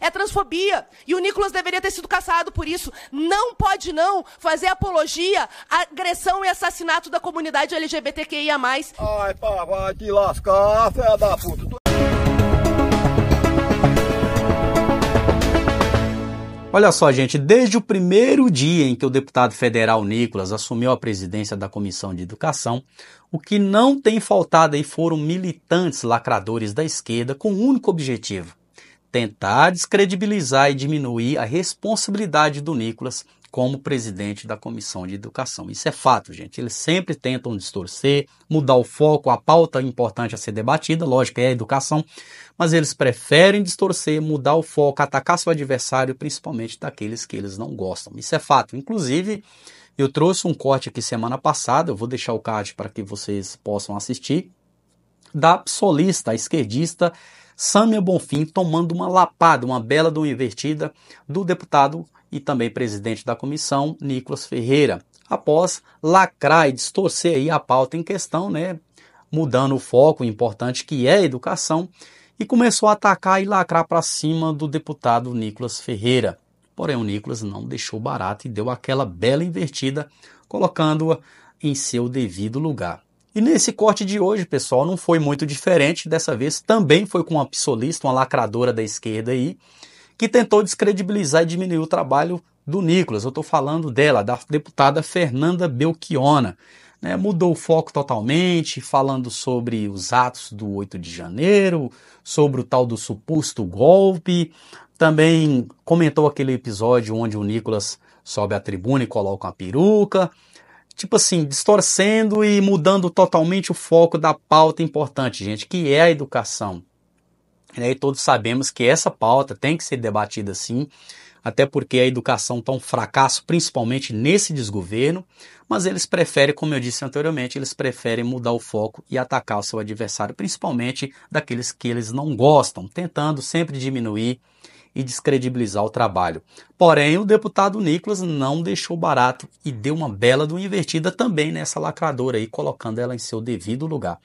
é transfobia. E o Nicolas deveria ter sido caçado por isso. Não pode não fazer apologia agressão e assassinato da comunidade LGBTQIA+. Ai, pá, vai te lascar, fé da puta. Olha só, gente, desde o primeiro dia em que o deputado federal Nicolas assumiu a presidência da Comissão de Educação, o que não tem faltado aí foram militantes lacradores da esquerda com o um único objetivo: tentar descredibilizar e diminuir a responsabilidade do Nicolas como presidente da Comissão de Educação. Isso é fato, gente. Eles sempre tentam distorcer, mudar o foco, a pauta importante a ser debatida, lógico, é a educação, mas eles preferem distorcer, mudar o foco, atacar seu adversário, principalmente daqueles que eles não gostam. Isso é fato. Inclusive, eu trouxe um corte aqui semana passada, eu vou deixar o card para que vocês possam assistir da solista, esquerdista, Sâmia Bonfim, tomando uma lapada, uma bela de uma invertida do deputado e também presidente da comissão, Nicolas Ferreira, após lacrar e distorcer aí a pauta em questão, né, mudando o foco importante que é a educação, e começou a atacar e lacrar para cima do deputado Nicolas Ferreira. Porém, o Nicolas não deixou barato e deu aquela bela invertida, colocando-a em seu devido lugar. E nesse corte de hoje, pessoal, não foi muito diferente. Dessa vez também foi com uma psolista, uma lacradora da esquerda aí, que tentou descredibilizar e diminuir o trabalho do Nicolas. Eu estou falando dela, da deputada Fernanda Belchiona. Né, mudou o foco totalmente, falando sobre os atos do 8 de janeiro, sobre o tal do suposto golpe. Também comentou aquele episódio onde o Nicolas sobe à tribuna e coloca uma peruca tipo assim, distorcendo e mudando totalmente o foco da pauta importante, gente, que é a educação. E todos sabemos que essa pauta tem que ser debatida sim, até porque a educação está um fracasso, principalmente nesse desgoverno, mas eles preferem, como eu disse anteriormente, eles preferem mudar o foco e atacar o seu adversário, principalmente daqueles que eles não gostam, tentando sempre diminuir e descredibilizar o trabalho. Porém, o deputado Nicolas não deixou barato e deu uma bela de uma invertida também nessa lacradora aí, colocando ela em seu devido lugar.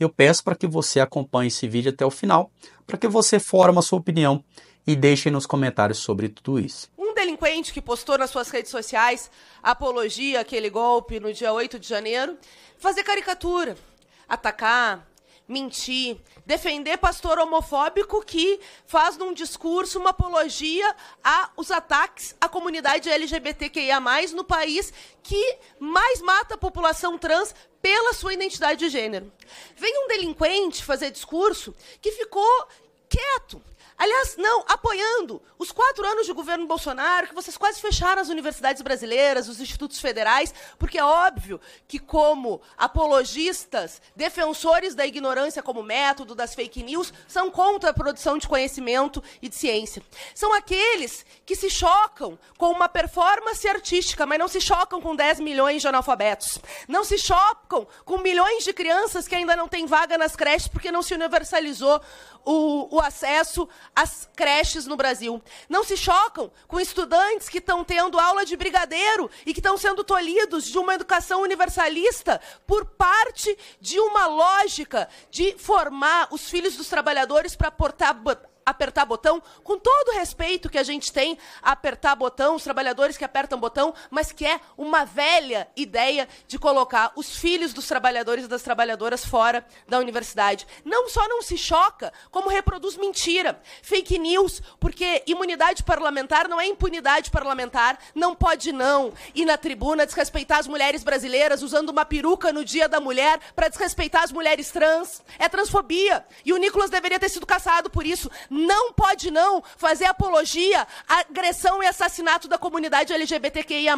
Eu peço para que você acompanhe esse vídeo até o final, para que você forme a sua opinião e deixe nos comentários sobre tudo isso. Um delinquente que postou nas suas redes sociais apologia àquele golpe no dia 8 de janeiro, fazer caricatura, atacar, mentir, defender pastor homofóbico que faz num discurso uma apologia aos ataques à comunidade LGBTQIA+, no país que mais mata a população trans pela sua identidade de gênero. Vem um delinquente fazer discurso que ficou quieto, Aliás, não, apoiando os quatro anos de governo Bolsonaro, que vocês quase fecharam as universidades brasileiras, os institutos federais, porque é óbvio que, como apologistas, defensores da ignorância como método, das fake news, são contra a produção de conhecimento e de ciência. São aqueles que se chocam com uma performance artística, mas não se chocam com 10 milhões de analfabetos. Não se chocam com milhões de crianças que ainda não têm vaga nas creches porque não se universalizou o, o acesso as creches no Brasil. Não se chocam com estudantes que estão tendo aula de brigadeiro e que estão sendo tolhidos de uma educação universalista por parte de uma lógica de formar os filhos dos trabalhadores para portar apertar botão, com todo o respeito que a gente tem a apertar botão, os trabalhadores que apertam botão, mas que é uma velha ideia de colocar os filhos dos trabalhadores e das trabalhadoras fora da universidade. Não só não se choca, como reproduz mentira, fake news, porque imunidade parlamentar não é impunidade parlamentar, não pode não ir na tribuna desrespeitar as mulheres brasileiras usando uma peruca no dia da mulher para desrespeitar as mulheres trans. É transfobia. E o Nicolas deveria ter sido caçado por isso não pode não fazer apologia à agressão e assassinato da comunidade LGBTQIA+.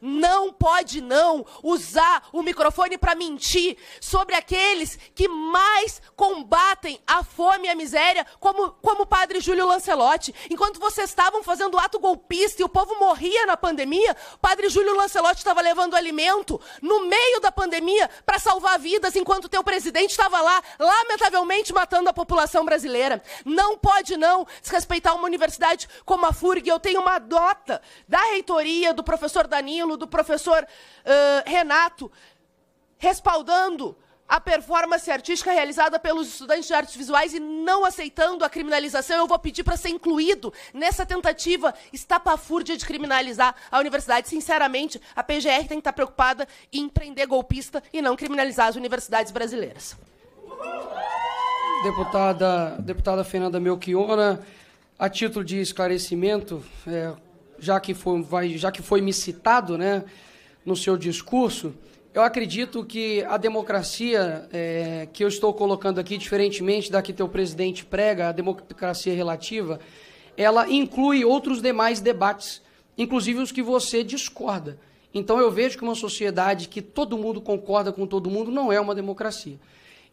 Não pode não usar o microfone para mentir sobre aqueles que mais combatem a fome e a miséria, como, como o padre Júlio Lancelotti. Enquanto vocês estavam fazendo ato golpista e o povo morria na pandemia, o padre Júlio Lancelotti estava levando alimento no meio da pandemia para salvar vidas, enquanto teu presidente estava lá, lamentavelmente matando a população brasileira. Não pode pode não desrespeitar uma universidade como a FURG. Eu tenho uma dota da reitoria, do professor Danilo, do professor uh, Renato, respaldando a performance artística realizada pelos estudantes de artes visuais e não aceitando a criminalização, eu vou pedir para ser incluído nessa tentativa estapafúrdia de criminalizar a universidade. Sinceramente, a PGR tem que estar tá preocupada em prender golpista e não criminalizar as universidades brasileiras deputada, deputada Fernanda Melchiona, a título de esclarecimento, é, já, que foi, vai, já que foi me citado né, no seu discurso, eu acredito que a democracia é, que eu estou colocando aqui, diferentemente da que teu presidente prega, a democracia relativa, ela inclui outros demais debates, inclusive os que você discorda. Então eu vejo que uma sociedade que todo mundo concorda com todo mundo não é uma democracia.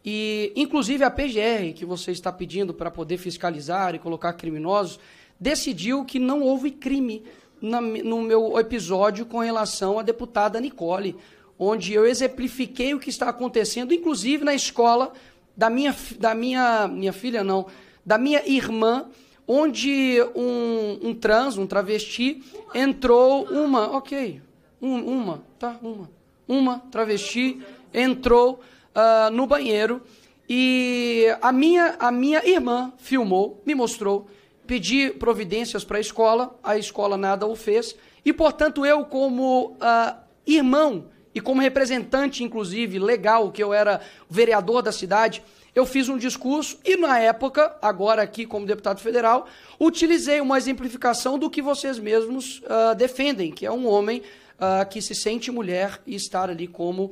E, inclusive, a PGR, que você está pedindo para poder fiscalizar e colocar criminosos, decidiu que não houve crime na, no meu episódio com relação à deputada Nicole, onde eu exemplifiquei o que está acontecendo, inclusive na escola da minha, da minha, minha filha, não, da minha irmã, onde um, um trans, um travesti, entrou uma, ok, um, uma, tá, uma, uma travesti entrou uh, no banheiro e a minha, a minha irmã filmou, me mostrou, pedi providências para a escola, a escola nada o fez e, portanto, eu, como uh, irmão e como representante, inclusive, legal, que eu era vereador da cidade, eu fiz um discurso e, na época, agora aqui como deputado federal, utilizei uma exemplificação do que vocês mesmos uh, defendem, que é um homem uh, que se sente mulher e estar ali como uh,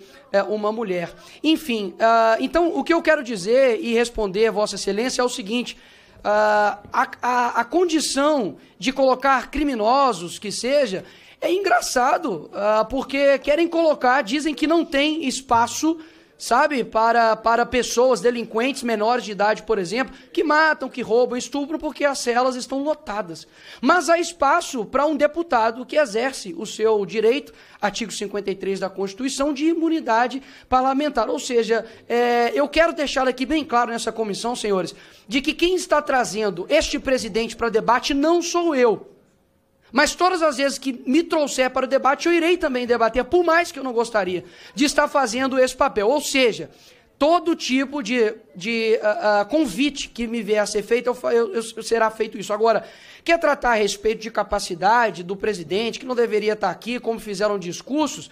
uma mulher. Enfim, uh, então o que eu quero dizer e responder, Vossa Excelência, é o seguinte. Ah, a, a, a, condição de colocar criminosos que seja é engraçado, porque querem colocar, dizem que não tem espaço sabe? Para, para pessoas, delinquentes menores de idade, por exemplo, que matam, que roubam, estupram, porque as celas estão lotadas. Mas há espaço para um deputado que exerce o seu direito, artigo 53 da Constituição, de imunidade parlamentar. Ou seja, é, eu quero deixar aqui bem claro nessa comissão, senhores, de que quem está trazendo este presidente para debate não sou eu. Mas todas as vezes que me trouxer para o debate, eu irei também debater, por mais que eu não gostaria de estar fazendo esse papel. Ou seja, todo tipo de, de uh, uh, convite que me vier a ser feito, eu, eu, eu, será feito isso. Agora, quer tratar a respeito de capacidade do presidente, que não deveria estar aqui, como fizeram discursos,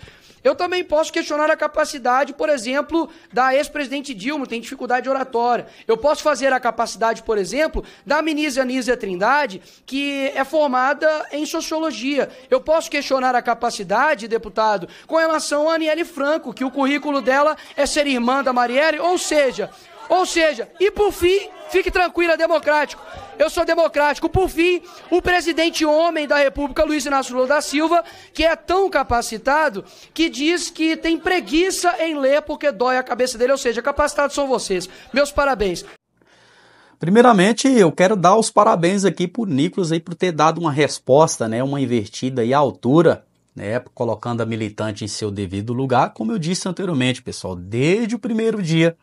eu também posso questionar a capacidade, por exemplo, da ex-presidente Dilma, tem dificuldade oratória. Eu posso fazer a capacidade, por exemplo, da ministra Nízia Trindade, que é formada em sociologia. Eu posso questionar a capacidade, deputado, com relação a Aniele Franco, que o currículo dela é ser irmã da Marielle, ou seja, ou seja, e por fim, fique tranquila, democrático. Eu sou democrático. Por fim, o presidente homem da República, Luiz Inácio Lula da Silva, que é tão capacitado que diz que tem preguiça em ler porque dói a cabeça dele. Ou seja, capacitados são vocês. Meus parabéns. Primeiramente, eu quero dar os parabéns aqui por Nicolas aí por ter dado uma resposta, né, uma invertida e a altura, né, colocando a militante em seu devido lugar, como eu disse anteriormente, pessoal, desde o primeiro dia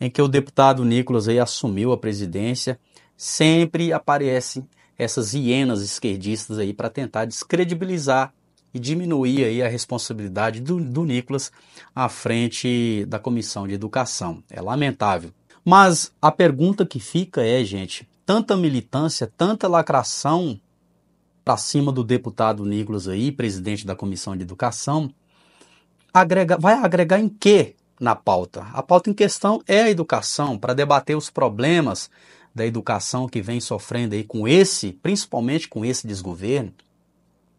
em que o deputado Nicolas aí assumiu a presidência, sempre aparecem essas hienas esquerdistas aí para tentar descredibilizar e diminuir aí a responsabilidade do, do Nicolas à frente da Comissão de Educação. É lamentável. Mas a pergunta que fica é, gente, tanta militância, tanta lacração para cima do deputado Nicolas aí, presidente da Comissão de Educação, agrega, vai agregar em quê na pauta. A pauta em questão é a educação, para debater os problemas da educação que vem sofrendo aí com esse, principalmente com esse desgoverno,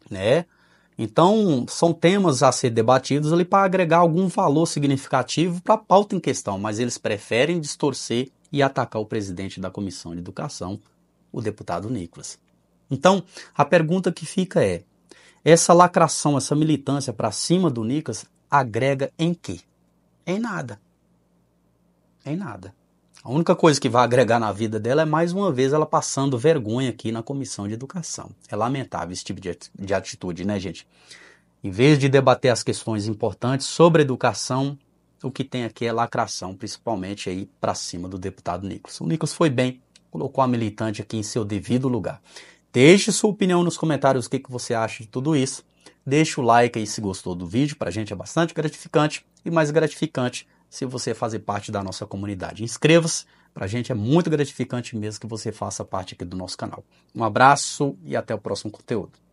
né? Então, são temas a ser debatidos ali para agregar algum valor significativo para a pauta em questão, mas eles preferem distorcer e atacar o presidente da Comissão de Educação, o deputado Nicolas. Então, a pergunta que fica é: essa lacração, essa militância para cima do Nicolas agrega em quê? em nada. Em nada. A única coisa que vai agregar na vida dela é mais uma vez ela passando vergonha aqui na comissão de educação. É lamentável esse tipo de atitude, né, gente? Em vez de debater as questões importantes sobre educação, o que tem aqui é lacração, principalmente aí para cima do deputado Nicolas. O Nicolas foi bem, colocou a militante aqui em seu devido lugar. Deixe sua opinião nos comentários o que, que você acha de tudo isso. Deixe o like aí se gostou do vídeo, para a gente é bastante gratificante e mais gratificante se você fazer parte da nossa comunidade. Inscreva-se, para a gente é muito gratificante mesmo que você faça parte aqui do nosso canal. Um abraço e até o próximo conteúdo.